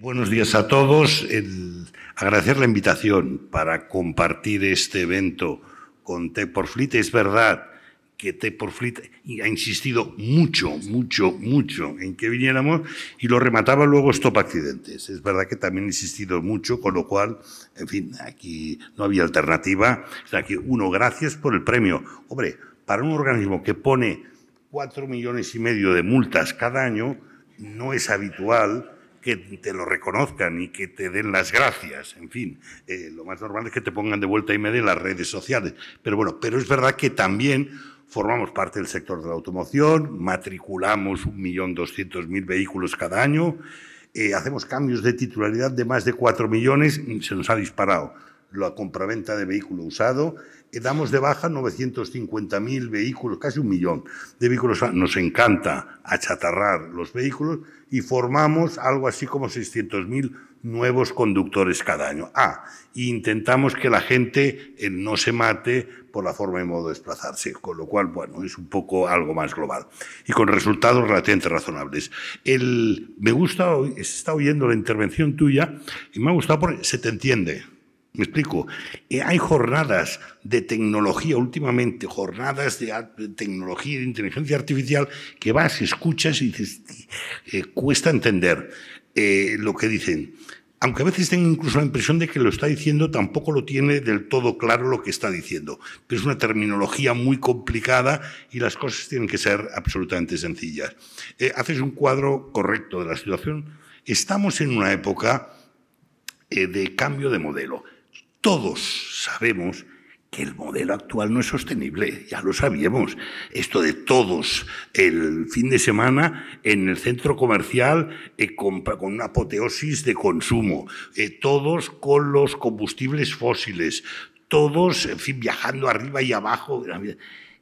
Buenos días a todos. agradecer la invitación para compartir este evento con Tech por Es verdad que Tech por ha insistido mucho, mucho, mucho en que viniéramos y lo remataba luego Stop Accidentes. Es verdad que también ha insistido mucho, con lo cual, en fin, aquí no había alternativa. sea, uno, gracias por el premio. Hombre, para un organismo que pone cuatro millones y medio de multas cada año, no es habitual que te lo reconozcan y que te den las gracias, en fin, eh, lo más normal es que te pongan de vuelta y media en las redes sociales. Pero bueno, pero es verdad que también formamos parte del sector de la automoción, matriculamos 1.200.000 vehículos cada año, eh, hacemos cambios de titularidad de más de 4 millones, se nos ha disparado la compraventa de vehículo usado, eh, damos de baja 950.000 vehículos, casi un millón de vehículos. Ah, nos encanta achatarrar los vehículos y formamos algo así como 600.000 nuevos conductores cada año. Ah, y e intentamos que la gente eh, no se mate por la forma y modo de desplazarse, con lo cual, bueno, es un poco algo más global y con resultados relativamente razonables. El, me gusta, se está oyendo la intervención tuya y me ha gustado porque se te entiende me explico. Eh, hay jornadas de tecnología últimamente, jornadas de, tecnología y de inteligencia artificial que vas, escuchas y dices, eh, cuesta entender eh, lo que dicen. Aunque a veces tengo incluso la impresión de que lo está diciendo, tampoco lo tiene del todo claro lo que está diciendo. Pero es una terminología muy complicada y las cosas tienen que ser absolutamente sencillas. haces un cuadro correcto de la situación. Estamos en una época de cambio de modelo todos sabemos que el modelo actual no es sostenible, ya lo sabíamos. Esto de todos el fin de semana en el centro comercial eh, con, una apoteosis de consumo, eh, todos con los combustibles fósiles, todos, en fin, viajando arriba y abajo.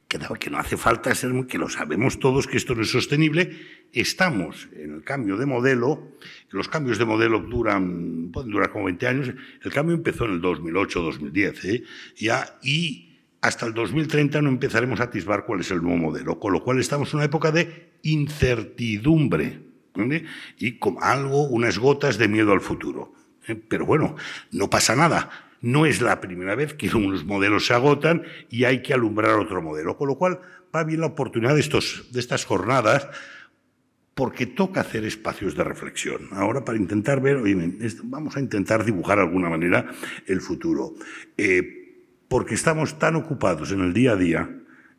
Que, que no hace falta ser, que lo sabemos todos que esto no es sostenible, estamos en el cambio de modelo, los cambios de modelo duran, pueden durar como 20 años, el cambio empezó en el 2008-2010, ¿eh? ya, y hasta el 2030 no empezaremos a atisbar cuál es el nuevo modelo, con lo cual estamos en una época de incertidumbre y con algo, unas gotas de miedo al futuro. ¿eh? Pero bueno, no pasa nada. No es la primera vez que unos modelos se agotan y hay que alumbrar otro modelo, con lo cual va bien la oportunidad de, estos, de estas jornadas porque toca hacer espacios de reflexión. Ahora, para intentar ver, vamos a intentar dibujar de alguna manera el futuro, eh, porque estamos tan ocupados en el día a día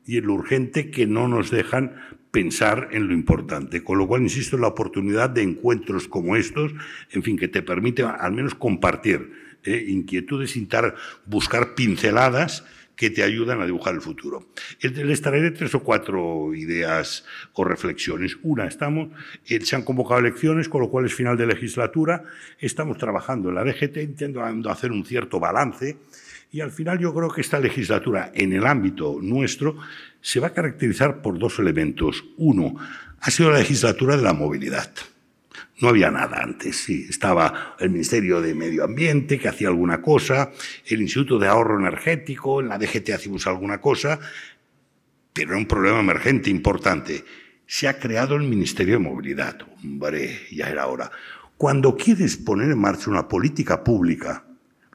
y en lo urgente que no nos dejan pensar en lo importante. Con lo cual, insisto, la oportunidad de encuentros como estos, en fin, que te permite al menos compartir eh, inquietudes, intentar buscar pinceladas que te ayudan a dibujar el futuro. Les traeré tres o cuatro ideas o reflexiones. Una, estamos, eh, se han convocado elecciones, con lo cual es final de legislatura, estamos trabajando en la DGT, intentando hacer un cierto balance. Y al final yo creo que esta legislatura en el ámbito nuestro se va a caracterizar por dos elementos. Uno, ha sido la legislatura de la movilidad. No había nada antes, sí. Estaba el Ministerio de Medio Ambiente, que hacía alguna cosa, el Instituto de Ahorro Energético, en la DGT hacíamos alguna cosa, pero era un problema emergente importante. Se ha creado el Ministerio de Movilidad. Hombre, ya era hora. Cuando quieres poner en marcha una política pública,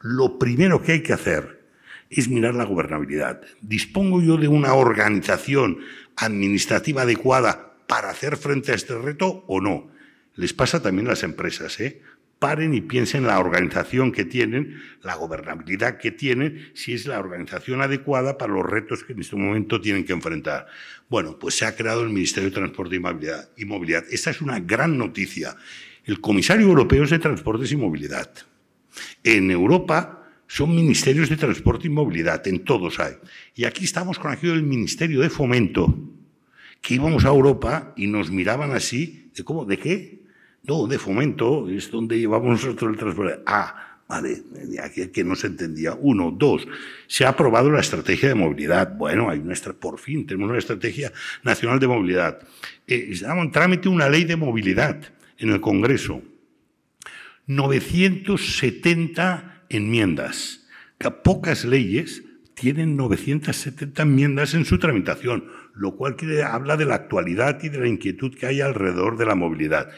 lo primero que hay que hacer es mirar la gobernabilidad. ¿Dispongo yo de una organización administrativa adecuada para hacer frente a este reto o no? Les pasa también a las empresas, ¿eh? Paren y piensen la organización que tienen, la gobernabilidad que tienen, si es la organización adecuada para los retos que en este momento tienen que enfrentar. Bueno, pues se ha creado el Ministerio de Transporte y Movilidad. Esta es una gran noticia. El comisario europeo es de Transportes y Movilidad. En Europa son ministerios de transporte y movilidad, en todos hay. Y aquí estamos con aquello Ministerio de Fomento, que íbamos a Europa y nos miraban así, ¿de cómo? ¿De qué? No, de fomento es donde llevamos nosotros el transporte. Ah, vale, aquí que no se entendía. Uno, dos, se ha aprobado la estrategia de movilidad. Bueno, hay nuestra, por fin tenemos una estrategia nacional de movilidad. Eh, estamos ah, en trámite una ley de movilidad en el Congreso. 970 enmiendas. pocas leyes tienen 970 enmiendas en su tramitación, lo cual habla de la actualidad y de la inquietud que hay alrededor de la movilidad.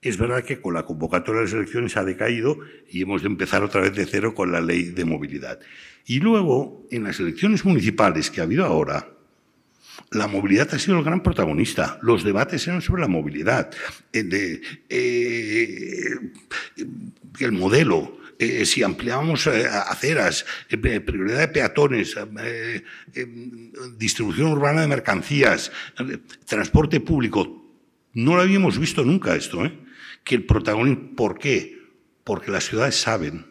Es verdad que con la convocatoria de las elecciones ha decaído y hemos de empezar otra vez de cero con la ley de movilidad. Y luego, en las elecciones municipales que ha habido ahora, la movilidad ha sido el gran protagonista. Los debates eran sobre la movilidad, el, eh, modelo, eh, si ampliábamos eh, aceras, prioridad de peatones, em, distribución urbana de mercancías, transporte público. No lo habíamos visto nunca esto, ¿eh? que el protagonismo. ¿Por qué? Porque las ciudades saben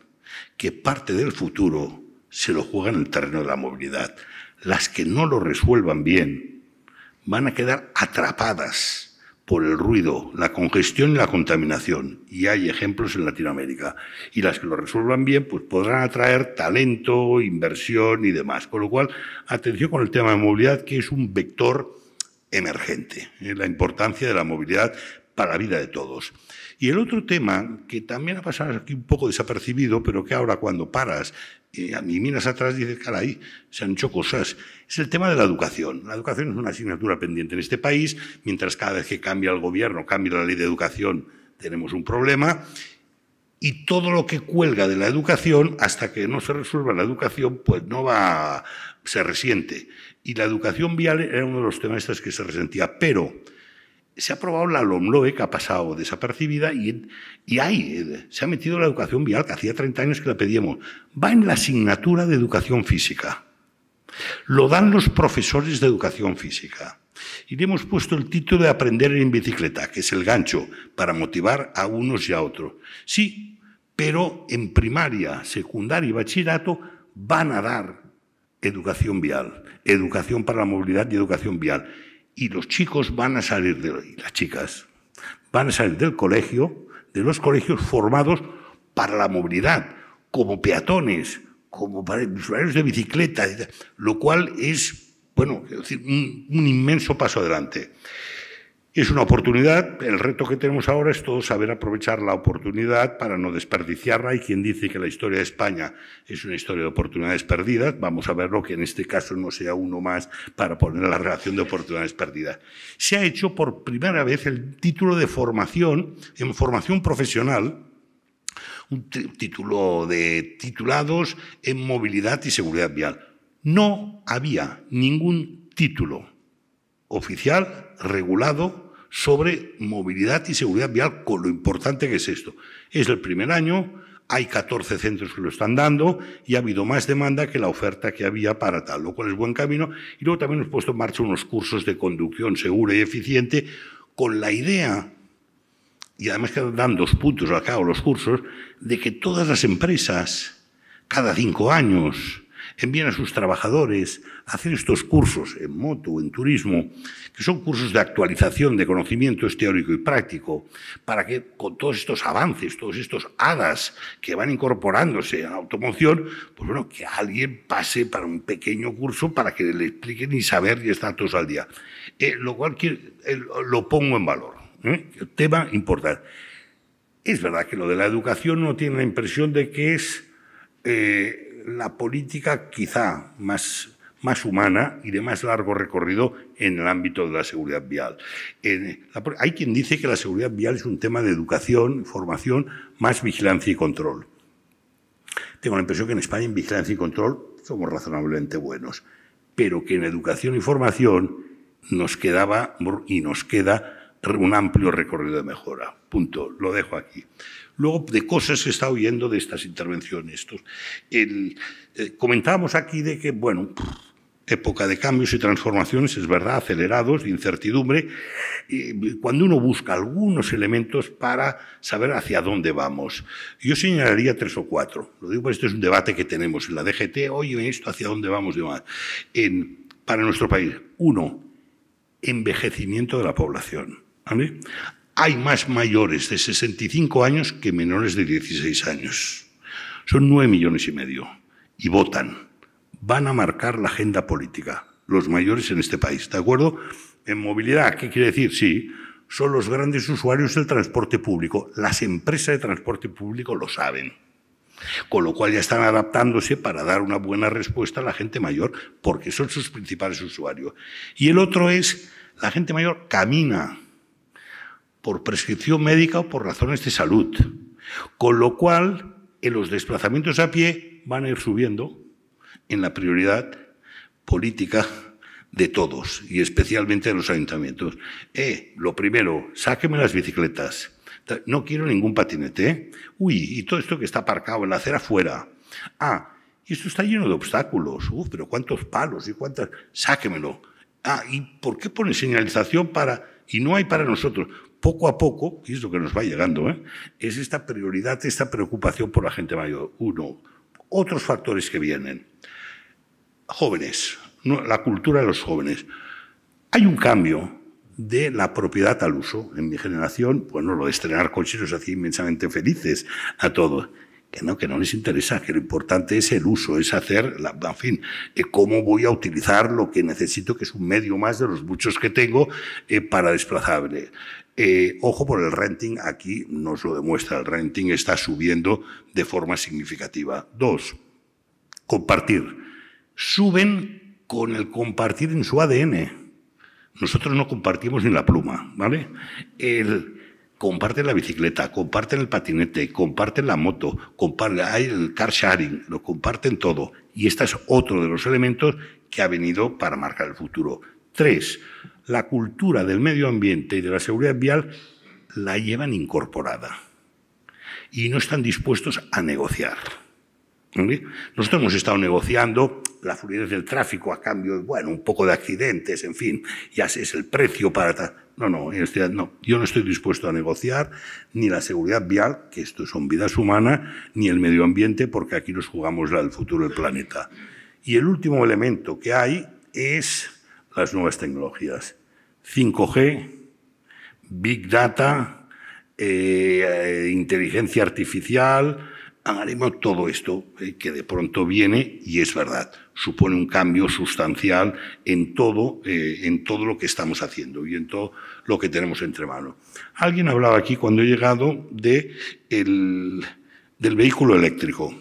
que parte del futuro se lo juega en el terreno de la movilidad. Las que no lo resuelvan bien van a quedar atrapadas por el ruido, la congestión y la contaminación. Y hay ejemplos en Latinoamérica. Y las que lo resuelvan bien, pues podrán atraer talento, inversión y demás. Con lo cual, atención con el tema de movilidad, que es un vector emergente. ¿eh? La importancia de la movilidad para la vida de todos. Y el otro tema, que también ha pasado aquí un poco desapercibido, pero que ahora cuando paras y eh, miras atrás dices, caray, se han hecho cosas, es el tema de la educación. La educación es una asignatura pendiente en este país, mientras cada vez que cambia el gobierno, cambia la ley de educación, tenemos un problema. Y todo lo que cuelga de la educación, hasta que no se resuelva la educación, pues no va, se resiente. Y la educación vial era uno de los temas que se resentía. Pero se ha aprobado la LOMLOE, que ha pasado desapercibida, y, y hay, se ha metido la educación vial, que hacía 30 años que la pedíamos. Va en la asignatura de educación física. Lo dan los profesores de educación física. Y le hemos puesto el título de Aprender en bicicleta, que es el gancho, para motivar a unos y a otros. Sí, pero en primaria, secundaria y bachillerato van a dar educación vial, educación para la movilidad y educación vial y los chicos van a salir de y las chicas van a salir del colegio, de los colegios formados para la movilidad, como peatones, como usuarios de bicicleta, lo cual es, bueno, decir, un inmenso paso adelante. Es una oportunidad, el reto que tenemos ahora es todo saber aprovechar la oportunidad para no desperdiciarla. Hay quien dice que la historia de España es una historia de oportunidades perdidas. Vamos a verlo que en este caso no sea uno más para poner la relación de oportunidades perdidas. Se ha hecho por primera vez el título de formación en formación profesional un título de titulados en movilidad y seguridad vial. No había ningún título oficial regulado sobre movilidad y seguridad vial, con lo importante que es esto. Es el primer año, hay 14 centros que lo están dando y ha habido más demanda que la oferta que había para tal, lo cual es buen camino. Y luego también hemos puesto en marcha unos cursos de conducción segura y eficiente con la idea, y además que dan dos puntos al cabo los cursos, de que todas las empresas, cada cinco años, envían a sus trabajadores a hacer estos cursos en moto, en turismo, que son cursos de actualización de conocimientos teórico y práctico, para que con todos estos avances, todos estos hadas que van incorporándose a la automoción, pues bueno, que alguien pase para un pequeño curso para que le expliquen y saber y estar todos al día. Eh, lo cual eh, lo pongo en valor. ¿eh? Tema importante. Es verdad que lo de la educación no tiene la impresión de que es la política quizá más humana y de más largo recorrido en el ámbito de la seguridad vial. hay quien dice que la seguridad vial es un tema de educación, formación, más vigilancia y control. Tengo la impresión que en España en vigilancia y control somos razonablemente buenos, pero que en educación y formación nos quedaba y nos queda un amplio recorrido de mejora. Punto. Lo dejo aquí luego de cosas que está oyendo de estas intervenciones. Eh, comentábamos aquí de que, bueno, época de cambios y transformaciones, es verdad, acelerados, de incertidumbre, cuando uno busca algunos elementos para saber hacia dónde vamos. Yo señalaría tres o cuatro. Lo digo porque esto es un debate que tenemos en la DGT, oye, esto hacia dónde vamos en, para nuestro país. Uno, envejecimiento de la población. ¿vale? hay más mayores de 65 años que menores de 16 años. Son 9 millones y medio. Y votan. Van a marcar la agenda política los mayores en este país. ¿De acuerdo? En movilidad, ¿qué quiere decir? Sí, son los grandes usuarios del transporte público. Las empresas de transporte público lo saben. Con lo cual ya están adaptándose para dar una buena respuesta a la gente mayor, porque son sus principales usuarios. Y el otro es, la gente mayor camina, por prescripción médica o por razones de salud. Con lo cual, en eh, los desplazamientos a pie van a ir subiendo en la prioridad política de todos y especialmente de los ayuntamientos. Eh, lo primero, sáqueme las bicicletas. No quiero ningún patinete. ¿eh? Uy, y todo esto que está aparcado en la acera afuera. Ah, y esto está lleno de obstáculos. Uf, pero cuántos palos y cuántas. Sáquemelo. Ah, ¿y por qué pone señalización para.? Y no hay para nosotros poco a poco, y es lo que nos va llegando, ¿eh? es esta prioridad, esta preocupación por la gente mayor. Uno, otros factores que vienen. Jóvenes, la cultura de los jóvenes. Hay un cambio de la propiedad al uso. En mi generación, bueno, lo de estrenar coches nos hacía inmensamente felices a todos. Que no, que no les interesa, que lo importante es el uso, es hacer, en fin, eh, cómo voy a utilizar lo que necesito, que es un medio más de los muchos que tengo eh, para desplazarme. Eh, ojo por el renting, aquí nos lo demuestra, el renting está subiendo de forma significativa. Dos, compartir. Suben con el compartir en su ADN. Nosotros no compartimos ni la pluma, ¿vale? El, comparten la bicicleta, comparten el patinete, comparten la moto, comparten el car sharing, lo comparten todo. Y este es otro de los elementos que ha venido para marcar el futuro. Tres, la cultura del medio ambiente y de la seguridad vial la llevan incorporada y no están dispuestos a negociar. Nosotros hemos estado negociando la fluidez del tráfico a cambio, bueno, un poco de accidentes, en fin, ya es el precio para... No, no, este no, yo no estoy dispuesto a negociar ni la seguridad vial, que esto son vidas humanas, ni el medio ambiente, porque aquí nos jugamos el futuro del planeta. Y el último elemento que hay es las nuevas tecnologías. 5G, Big Data, eh, inteligencia artificial, haremos todo esto eh, que de pronto viene y es verdad, supone un cambio sustancial en todo, eh, en todo lo que estamos haciendo y en todo lo que tenemos entre manos. Alguien hablaba aquí cuando he llegado de del vehículo eléctrico.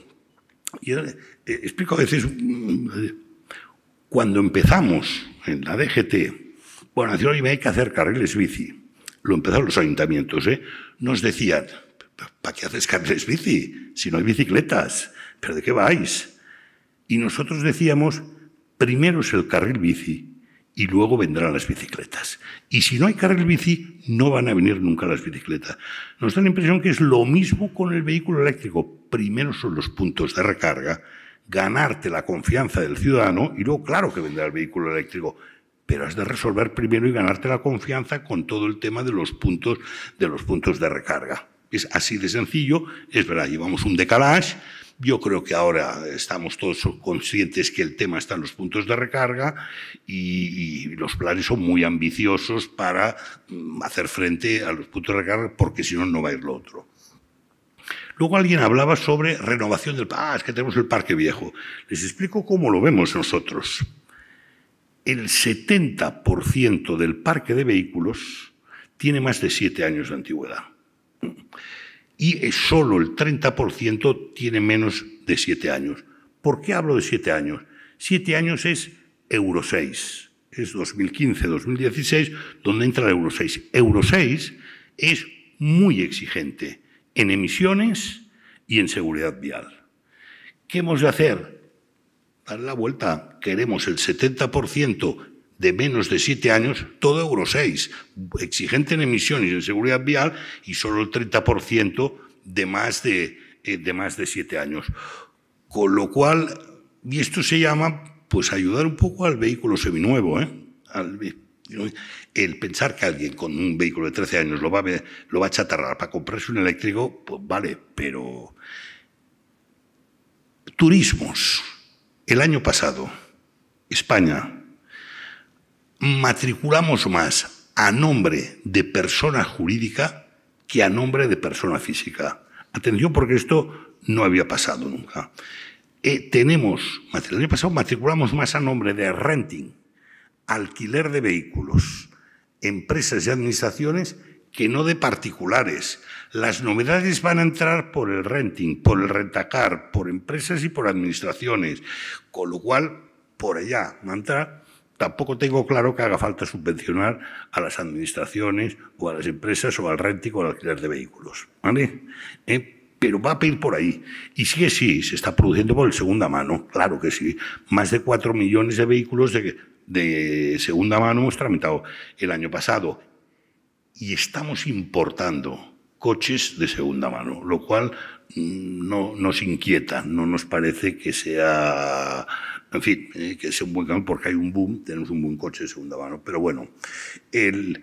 explico a veces, cuando empezamos en la DGT, bueno, decían, oye, hay que hacer carriles bici. Lo empezaron los ayuntamientos, ¿eh? Nos decían, ¿para qué haces carriles bici? Si no hay bicicletas, ¿pero de qué vais? Y nosotros decíamos, primero es el carril bici y luego vendrán las bicicletas. Y si no hay carril bici, no van a venir nunca las bicicletas. Nos da la impresión que es lo mismo con el vehículo eléctrico. Primero son los puntos de recarga ganarte la confianza del ciudadano y luego, claro que vendrá el vehículo eléctrico, pero has de resolver primero y ganarte la confianza con todo el tema de los puntos de, los puntos de recarga. Es así de sencillo, es verdad, llevamos un decalage. Yo creo que ahora estamos todos conscientes que el tema está en los puntos de recarga y, los planes son muy ambiciosos para mm, hacer frente a los puntos de recarga porque si no, no va a ir lo otro. Luego alguien hablaba sobre renovación del parque. Ah, es que tenemos el parque viejo. Les explico cómo lo vemos nosotros. El 70% del parque de vehículos tiene más de siete años de antigüedad. Y solo el 30% tiene menos de siete años. ¿Por qué hablo de siete años? Siete años es Euro 6. Es 2015-2016 donde entra el Euro 6. Euro 6 es muy exigente en emisiones y en seguridad vial. ¿Qué hemos de hacer? Dar la vuelta. Queremos el 70% de menos de 7 años, todo Euro 6, exigente en emisiones y en seguridad vial y solo el 30% de más de, eh, de más de 7 años. Con lo cual, y esto se llama, pues ayudar un poco al vehículo seminuevo, ¿eh? al el pensar que alguien con un vehículo de 13 años lo va a, lo va a chatarrar para comprarse un eléctrico, pues vale, pero... Turismos. El año pasado, España, matriculamos más a nombre de persona jurídica que a nombre de persona física. Atención porque esto no había pasado nunca. Eh, tenemos, el año pasado matriculamos más a nombre de renting alquiler de vehículos, empresas y administraciones que no de particulares. Las novedades van a entrar por el renting, por el rentacar, por empresas y por administraciones, con lo cual por allá va Tampoco tengo claro que haga falta subvencionar a las administraciones o a las empresas o al renting o al alquiler de vehículos. ¿vale? Eh, pero va a pedir por ahí. Y sí que sí, se está produciendo por el segunda mano, claro que sí. Más de cuatro millones de vehículos de de segunda mano hemos tramitado el año pasado y estamos importando coches de segunda mano, lo cual mm, no nos inquieta, no nos parece que sea, en fin, eh, que sea un buen cambio porque hay un boom, tenemos un buen coche de segunda mano. Pero bueno, el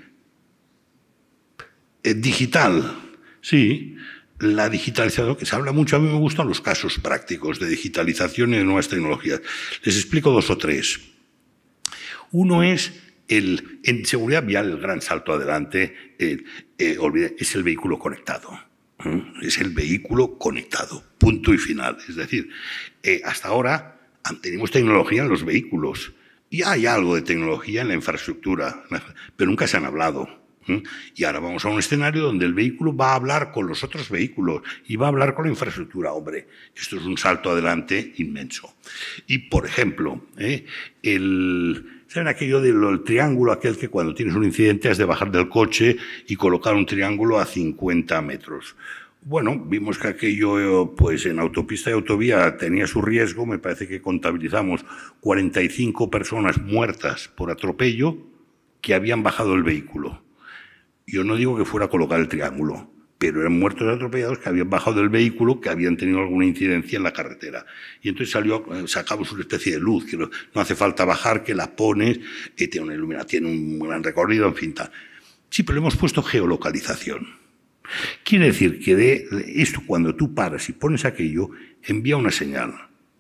digital, sí, la digitalización, que se habla mucho, a mí me gustan los casos prácticos de digitalización y de nuevas tecnologías. Les explico dos o tres. Uno es el, en seguridad vial, el gran salto adelante, eh, es el vehículo conectado. Es el vehículo conectado, punto y final. Es decir, eh, hasta ahora tenemos tecnología en los vehículos. y hay algo de tecnología en la infraestructura, pero nunca se han hablado. Y ahora vamos a un escenario donde el vehículo va a hablar con los otros vehículos y va a hablar con la infraestructura. Hombre, esto es un salto adelante inmenso. Y, por ejemplo, ¿eh? el, ¿Saben aquello del triángulo, aquel que cuando tienes un incidente has de bajar del coche y colocar un triángulo a 50 metros? Bueno, vimos que aquello, pues en autopista y autovía tenía su riesgo. Me parece que contabilizamos 45 personas muertas por atropello que habían bajado el vehículo. Yo no digo que fuera a colocar el triángulo pero eran muertos atropellados que habían bajado del vehículo, que habían tenido alguna incidencia en la carretera. Y entonces salió, eh, sacamos una especie de luz, que no, hace falta bajar, que la pones, que eh, tiene una iluminación, un gran recorrido, en fin, tal. Sí, pero le hemos puesto geolocalización. Quiere decir que de esto, cuando tú paras y pones aquello, envía una señal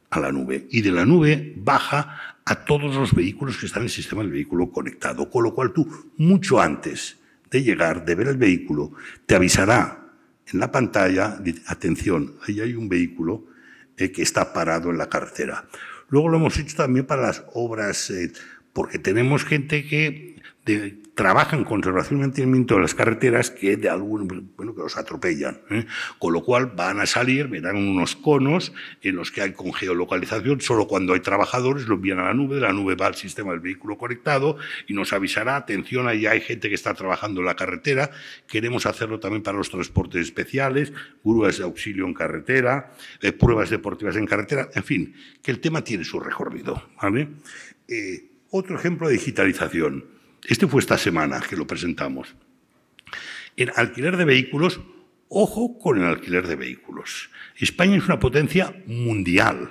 a la nube y de la nube baja a todos los vehículos que están en el sistema del vehículo conectado, con lo cual tú mucho antes de llegar, de ver el vehículo, te avisará en la pantalla, atención, ahí hay un vehículo eh, que está parado en la carretera. Luego lo hemos hecho también para las obras, eh, porque tenemos gente que de, trabajan conservación y mantenimiento de las carreteras que de algún, bueno, que los atropellan. ¿eh? Con lo cual van a salir, verán unos conos en los que hay con geolocalización, solo cuando hay trabajadores los envían a la nube, la nube va al sistema del vehículo conectado y nos avisará, atención, ahí hay gente que está trabajando en la carretera, queremos hacerlo también para los transportes especiales, grúas de auxilio en carretera, eh, pruebas deportivas en carretera, en fin, que el tema tiene su recorrido. ¿vale? Eh, otro ejemplo de digitalización. Este fue esta semana que lo presentamos. En alquiler de vehículos, ojo con el alquiler de vehículos. España es una potencia mundial.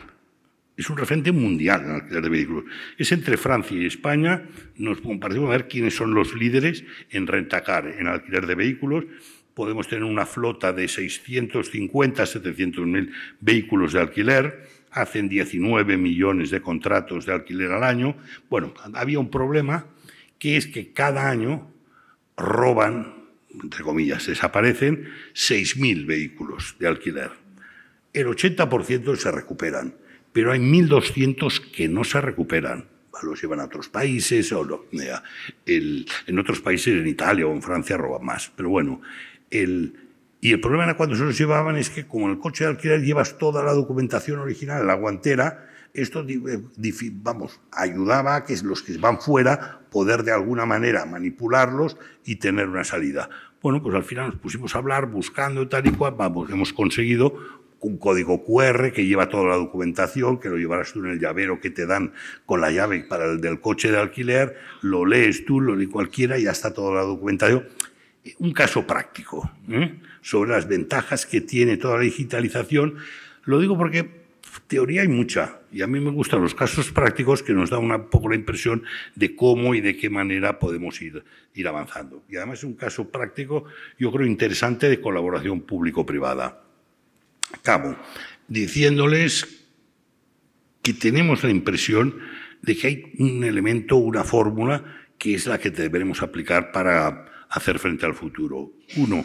Es un referente mundial en alquiler de vehículos. Es entre Francia y España. Nos compartimos a ver quiénes son los líderes en rentacar, en alquiler de vehículos. Podemos tener una flota de 650, 700 mil vehículos de alquiler. Hacen 19 millones de contratos de alquiler al año. Bueno, había un problema que es que cada año roban, entre comillas, desaparecen 6.000 vehículos de alquiler. El 80% se recuperan, pero hay 1.200 que no se recuperan los llevan a otros países, o en otros países, en Italia o en Francia, roban más. Pero bueno, y el problema era cuando se los llevaban es que como el coche de alquiler llevas toda la documentación original en la guantera, esto, eh, vamos, ayudaba a que los que van fuera poder de alguna manera manipularlos y tener una salida. Bueno, pues al final nos pusimos a hablar buscando tal y cual, vamos, hemos conseguido un código QR que lleva toda la documentación, que lo llevarás tú en el llavero que te dan con la llave para el del coche de alquiler, lo lees tú, lo lee cualquiera y ya está toda la documentación. Un caso práctico ¿eh? sobre las ventajas que tiene toda la digitalización. Lo digo porque teoría hay mucha y a mí me gustan los casos prácticos que nos dan un poco la impresión de cómo y de qué manera podemos ir, ir avanzando. Y además es un caso práctico, yo creo, interesante de colaboración público-privada. Acabo diciéndoles que tenemos la impresión de que hay un elemento, una fórmula, que es la que deberemos aplicar para hacer frente al futuro. Uno,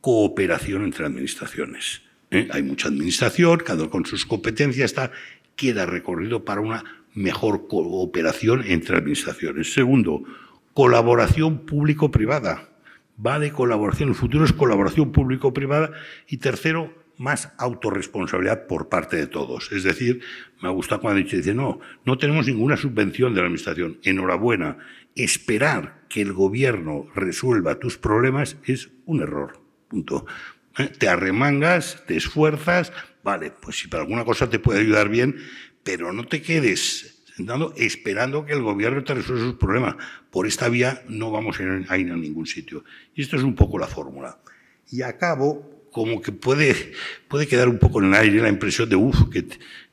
cooperación entre administraciones ¿eh? Hay mucha administración, cada uno con sus competencias, está, queda recorrido para una mejor cooperación entre administraciones. Segundo, colaboración público-privada. Va de colaboración, el futuro es colaboración público-privada. Y tercero, más autorresponsabilidad por parte de todos. Es decir, me ha gustado cuando dice, no, no tenemos ninguna subvención de la Administración. Enhorabuena, esperar que el gobierno resuelva tus problemas es un error. Punto. ¿eh? Te arremangas, te esfuerzas, vale, pues si para alguna cosa te puede ayudar bien, pero no te quedes sentado esperando que el gobierno te resuelva sus problemas. Por esta vía no vamos a ir a ningún sitio. Y esto es un poco la fórmula. Y acabo como que puede, puede quedar un poco en el aire la impresión de, uff, qué,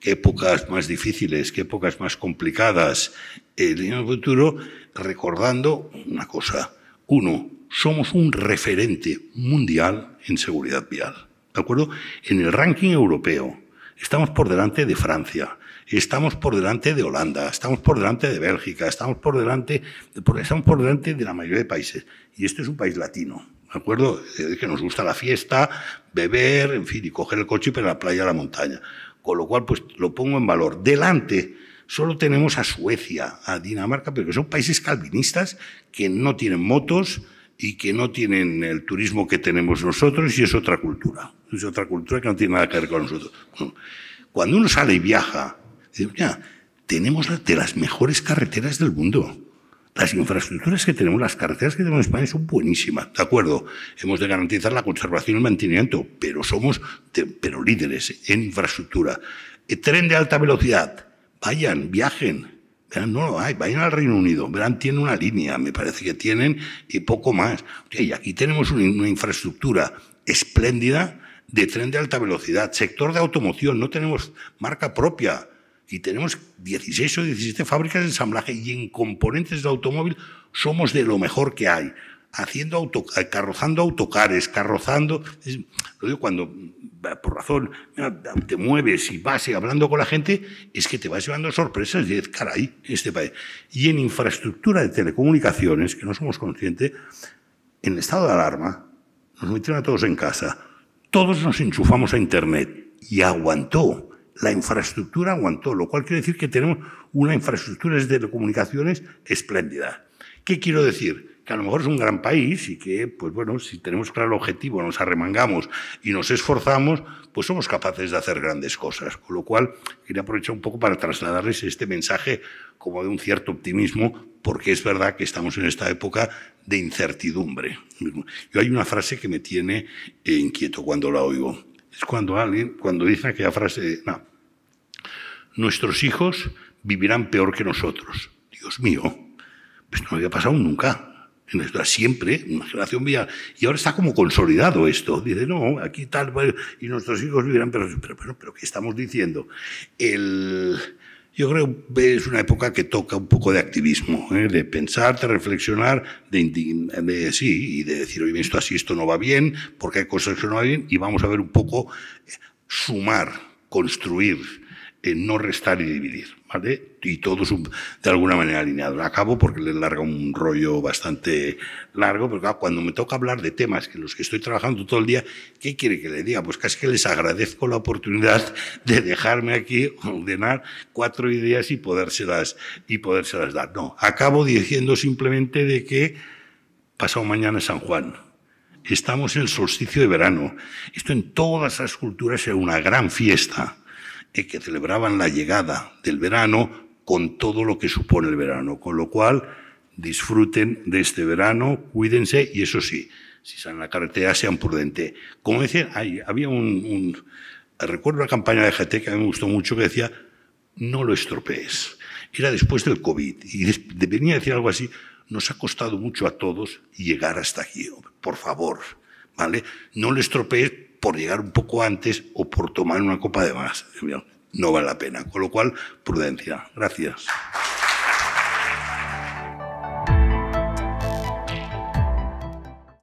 épocas más difíciles, qué épocas más complicadas en el futuro, recordando una cosa. Uno, somos un referente mundial en seguridad vial. ¿De acuerdo? En el ranking europeo estamos por delante de Francia, estamos por delante de Holanda, estamos por delante de Bélgica, estamos por delante, estamos por delante de la mayoría de países. Y este es un país latino. ¿De acuerdo? Es Que nos gusta la fiesta, beber, en fin, y coger el coche y ir a la playa a la montaña. Con lo cual, pues lo pongo en valor. Delante, solo tenemos a Suecia, a Dinamarca, pero que son países calvinistas que no tienen motos, y que no tienen el turismo que tenemos nosotros y es otra cultura. Es otra cultura que no tiene nada que ver con nosotros. Cuando uno sale y viaja, ya tenemos de las mejores carreteras del mundo. Las infraestructuras que tenemos, las carreteras que tenemos en España son buenísimas, de acuerdo. Hemos de garantizar la conservación y el mantenimiento, pero somos pero líderes en infraestructura. El eh, tren de alta velocidad, vayan, viajen, no lo hay, vayan al Reino Unido. Verán, tiene una línea, me parece que tienen, y poco más. Y aquí tenemos una infraestructura espléndida de tren de alta velocidad, sector de automoción, no tenemos marca propia y tenemos 16 o 17 fábricas de ensamblaje y en componentes de automóvil somos de lo mejor que hay haciendo auto, eh, carrozando autocares, carrozando, lo digo cuando por razón te mueves y vas y eh, hablando con la gente, es que te vas llevando sorpresas y dices, caray, este país. Y en infraestructura de telecomunicaciones, que no somos conscientes, en estado de alarma, nos metieron a todos en casa, todos nos enchufamos a Internet y aguantó. La infraestructura aguantó, lo cual quiere decir que tenemos una infraestructura de telecomunicaciones espléndida. ¿Qué quiero decir? que a lo mejor es un gran país y que, pues bueno, si tenemos claro el objetivo, nos arremangamos y nos esforzamos, pues somos capaces de hacer grandes cosas. Con lo cual, quería aprovechar un poco para trasladarles este mensaje como de un cierto optimismo, porque es verdad que estamos en esta época de incertidumbre. Yo hay una frase que me tiene eh, inquieto cuando la oigo. Es cuando alguien, cuando dice aquella frase, no, nuestros hijos vivirán peor que nosotros. Dios mío, pues no había pasado nunca siempre, una generación vía, y ahora está como consolidado esto. Dice, no, aquí tal, pues, y nuestros hijos vivirán, pero, pero, pero, ¿qué estamos diciendo? El, yo creo que es una época que toca un poco de activismo, ¿eh? de pensar, de reflexionar, de, sí, y de decir, oye, esto así, esto no va bien, porque hay cosas que no van bien, y vamos a ver un poco eh, sumar, construir, en no restar y dividir, ¿vale? Y todos de alguna manera alineados. Acabo porque le larga un rollo bastante largo, pero cuando me toca hablar de temas que los que estoy trabajando todo el día, ¿qué quiere que le diga? Pues casi que les agradezco la oportunidad de dejarme aquí ordenar cuatro ideas y podérselas, y podérselas dar. No, acabo diciendo simplemente de que pasado mañana es San Juan, estamos en el solsticio de verano. Esto en todas las culturas es una gran fiesta que celebraban la llegada del verano con todo lo que supone el verano. Con lo cual, disfruten de este verano, cuídense y eso sí, si salen a la carretera sean prudentes. Como decía, había un, Recuerdo una campaña de GT que a mí me gustó mucho que decía, no lo estropees. Era después del COVID y venía a decir algo así, nos ha costado mucho a todos llegar hasta aquí, por favor, ¿vale? No lo estropees por llegar un poco antes o por tomar una copa de más. No vale la pena. Con lo cual, prudencia. Gracias.